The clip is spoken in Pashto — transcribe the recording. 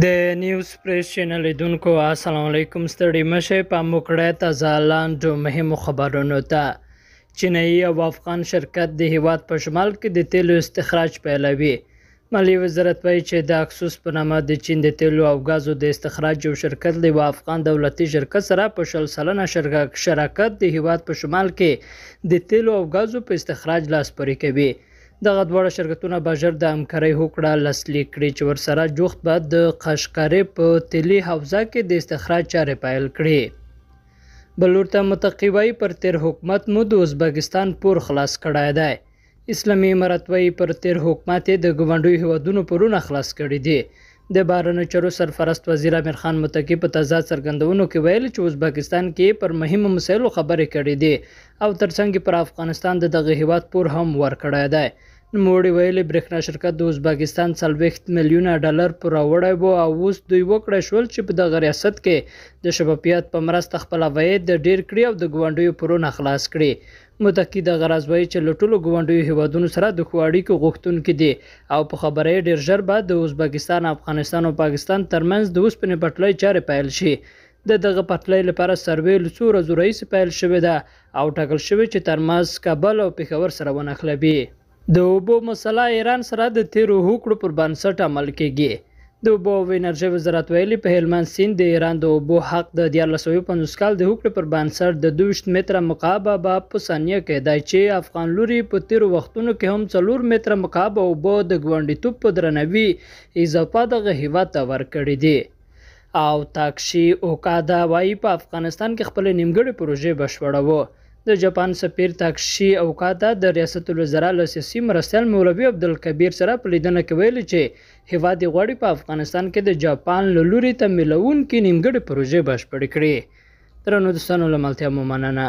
د نیوز پریس چینل لیدونکو السلام علیکم ستړي مشه په مکړه تازه لاندو مهمو خبرونو ته چینایي او افغان شرکت د هیواد په شمال کې د تیلو استخراج پیلوي مالی وزارت وایي چې د اکسوس په نامه د چین د تیلو او غازو د استخراج یو شرکت له افغان دولتي شرکت سره په شل سلنه شرکت د هیواد په شمال کې د تیلو او غازو په استخراج لاس پورې کوي دغه دواړه شرکتونه به ژر د همکارۍ هوکړه لاسلیک کړي چې ورسره جوخت به د قشقرې په تیلي حوزه کې د استخراج چارې پیل کړي بلور ته متقی وایي پر تیر حکومت مو د ازبکستان پور خلاص کړای دی اسلامي امارات وایي پر تیر حکومت د ګوندوي هوادونو پرونه خلاص کړي دي د بارنه چرو سرپرست وزیر امیر خان متقی په تضاد څرګندونو کې ویل چې ازبکستان کې پر مهمو مسایلو خبرې کړې دي او ترڅنګ پر افغانستان د دغه هیواد پور هم ورکړای دی نوموړي ویلي برېښنا شرکت د ازبکستان څلوېښت میلیونه ډالر پور راوړی وو او اوس دوی وکړی شول چې په دغه ریاست کې د شفافیت په مرسته خپل عواید ډېر کړي او د ګوانډیو پورونه خلاص کړي متکی د غرض وایي چې لټولو ګوانډیو هیوادونو سره د خوړی کې غوښتونکو دي او په خبرې ډېر ژر به د ازبکستان افغانستان او پاکستان ترمنځ د اوسپنې پټلۍ چارې پیل شي د دغه پټلۍ لپاره سروې لڅوره زوري سپایل شوې ده او ټاکل شوې چې ترماز کابل او پېښور سره ونښلوي د اوبو مسله ایران سره د تیرو هوکړو پر بنسټ عمل کیږي د اوبو او انرژي وزارت ویلي په هلمند سیند د ایران د اوبو حق د 1450 کال د هوکړو پر بنسټ د 22 متره مقابه به په ثانیه کې دای چې افغان لوري په تیرو وختونو کې هم 4 متره مقابه اوبو د ګوندیتوب په درنوي اضافه د غهیوا ته ورکړې دي او تاکشي اوکادا وايي په افغانستان کې خپل نیمګړې پروژې بشپړوي د جاپان سفیر تاکشي اوکاتا د ریاست الوزرا له سیاسي مرستیال مولوي عبدالکبیر سره په لیدنه کې ویلي چې هیواد یې غواړي په افغانستان کې د جاپان له لوري ته میلونکې نیمګړې پروژې بشپړې کړي درنو دوستانو له ملتیا مو مننه